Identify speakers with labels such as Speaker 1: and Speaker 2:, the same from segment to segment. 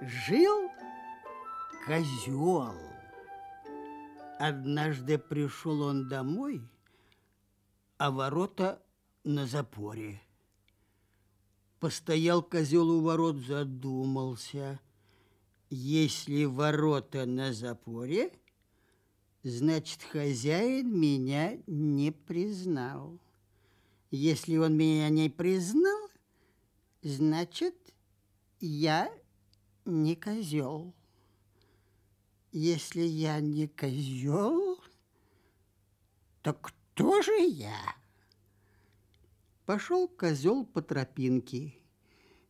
Speaker 1: Жил козел. Однажды пришел он домой, а ворота на запоре. Постоял козел у ворот, задумался. Если ворота на запоре, значит, хозяин меня не признал. Если он меня не признал, значит, я не козел. Если я не козел, то кто же я? Пошел козел по тропинке.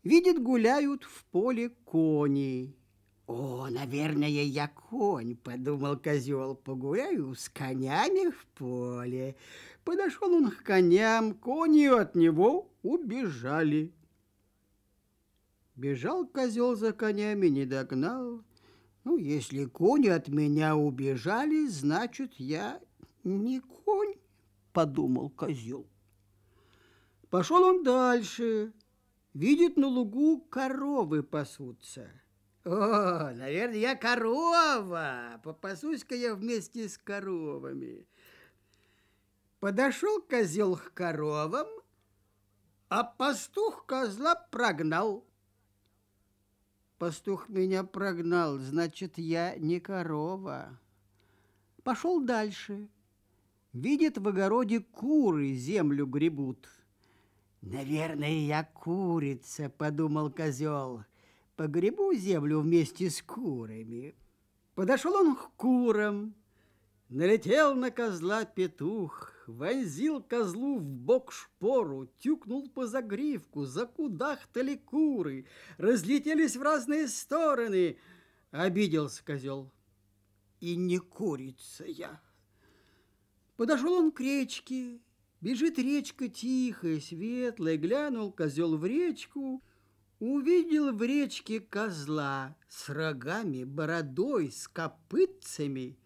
Speaker 1: Видит, гуляют в поле кони. О, наверное, я конь, подумал козел, погуляю с конями в поле. Подошел он к коням, кони от него убежали. Бежал козел за конями, не догнал. Ну, если кони от меня убежали, значит, я не конь, подумал козел. Пошел он дальше. Видит на лугу коровы пасутся. О, наверное, я корова. Попасусь-ка я вместе с коровами. Подошел козел к коровам, а пастух козла прогнал. Пастух меня прогнал, значит, я не корова. Пошел дальше. Видит в огороде куры землю гребут. Наверное, я курица, подумал козел. Погребу землю вместе с курами. Подошел он к курам. Налетел на козла петух вонзил козлу в бок шпору, тюкнул по загривку, закудахтали куры, разлетелись в разные стороны. Обиделся козел. И не курица я. Подошел он к речке, бежит речка тихая, светлая, глянул козел в речку, увидел в речке козла с рогами, бородой, с копытцами.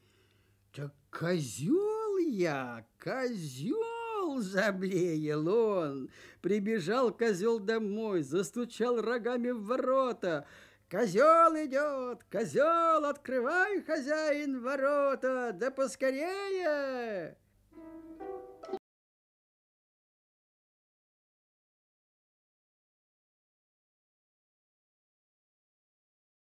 Speaker 1: Так козел я, козел!» – заблеял он. Прибежал козел домой, застучал рогами в ворота. «Козел идет! Козел, открывай, хозяин, ворота! Да поскорее!»